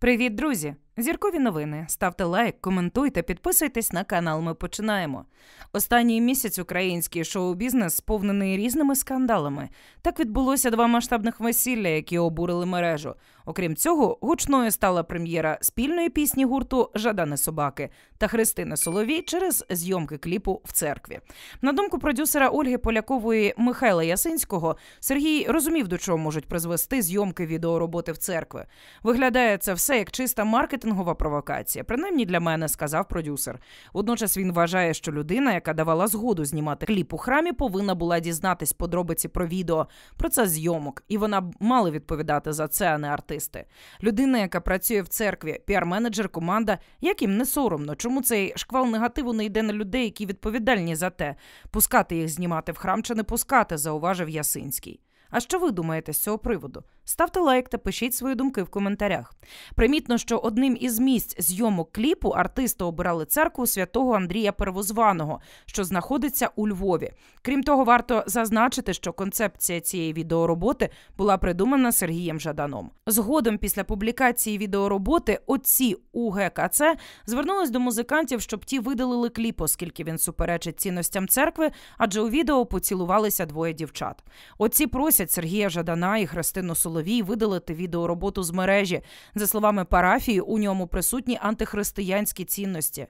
Привіт, друзі! Зіркові новини. Ставте лайк, коментуйте, підписуйтесь на канал. Ми починаємо. Останній місяць український шоу-бізнес сповнений різними скандалами. Так відбулося два масштабних весілля, які обурили мережу. Окрім цього, гучною стала прем'єра спільної пісні гурту Жадани собаки та Христини Соловій через зйомки кліпу в церкві. На думку продюсера Ольги Полякової Михайла Ясинського, Сергій розумів, до чого можуть призвести зйомки відеороботи в церкви. Виглядає це все як чиста маркетинг маркетингова провокація. Принаймні для мене сказав продюсер. Водночас він вважає, що людина, яка давала згоду знімати кліп у храмі, повинна була дізнатись подробиці про відео, про це зйомок, і вона мала відповідати за це, а не артисти. Людина, яка працює в церкві, піар-менеджер, команда, як їм не соромно, чому цей шквал негативу не йде на людей, які відповідальні за те, пускати їх знімати в храм чи не пускати, зауважив Ясинський. А що ви думаєте з цього приводу? Ставте лайк та пишіть свої думки в коментарях. Примітно, що одним із місць зйомок кліпу артисти обирали церкву святого Андрія Первозваного, що знаходиться у Львові. Крім того, варто зазначити, що концепція цієї відеороботи була придумана Сергієм Жаданом. Згодом, після публікації відеороботи, отці УГКЦ звернулись до музикантів, щоб ті видалили кліп, оскільки він суперечить цінностям церкви, адже у відео поцілувалися двоє дівчат. Отці просять просять Сергія Жадана і Христину Соловій видалити відеороботу з мережі. За словами парафії, у ньому присутні антихристиянські цінності.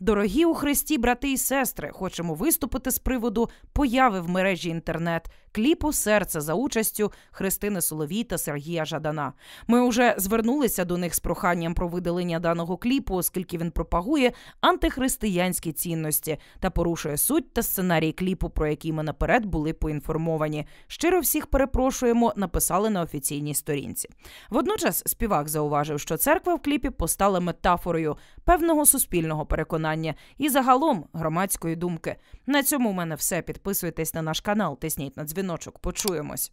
Дорогі у Христі, брати і сестри, хочемо виступити з приводу появи в мережі інтернет кліпу серце за участю Христини Соловій та Сергія Жадана. Ми вже звернулися до них з проханням про видалення даного кліпу, оскільки він пропагує антихристиянські цінності та порушує суть та сценарій кліпу, про який ми наперед були поінформовані. Щиро всіх перепрошуємо, написали на офіційній сторінці. Водночас співак зауважив, що церква в кліпі постала метафорою певного суспільного переконання і загалом громадської думки. На цьому в мене все. Підписуйтесь на наш канал, тисніть на дзвіночок. Почуємось.